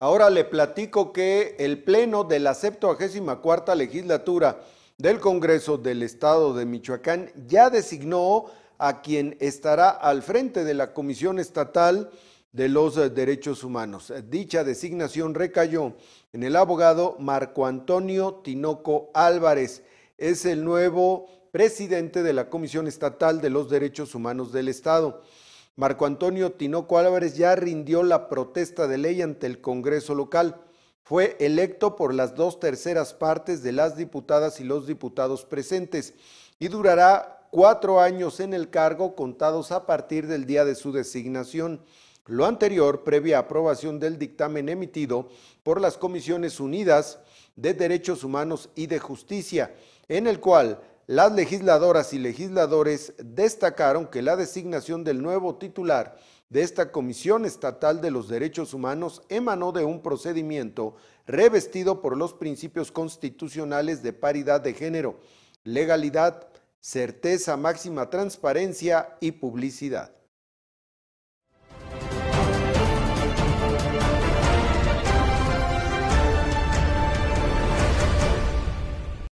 Ahora le platico que el Pleno de la 74 legislatura del Congreso del Estado de Michoacán ya designó a quien estará al frente de la Comisión Estatal de los Derechos Humanos. Dicha designación recayó en el abogado Marco Antonio Tinoco Álvarez. Es el nuevo presidente de la Comisión Estatal de los Derechos Humanos del Estado. Marco Antonio Tinoco Álvarez ya rindió la protesta de ley ante el Congreso local. Fue electo por las dos terceras partes de las diputadas y los diputados presentes y durará cuatro años en el cargo contados a partir del día de su designación. Lo anterior previa aprobación del dictamen emitido por las Comisiones Unidas de Derechos Humanos y de Justicia, en el cual las legisladoras y legisladores destacaron que la designación del nuevo titular de esta Comisión Estatal de los Derechos Humanos emanó de un procedimiento revestido por los principios constitucionales de paridad de género, legalidad, certeza máxima, transparencia y publicidad.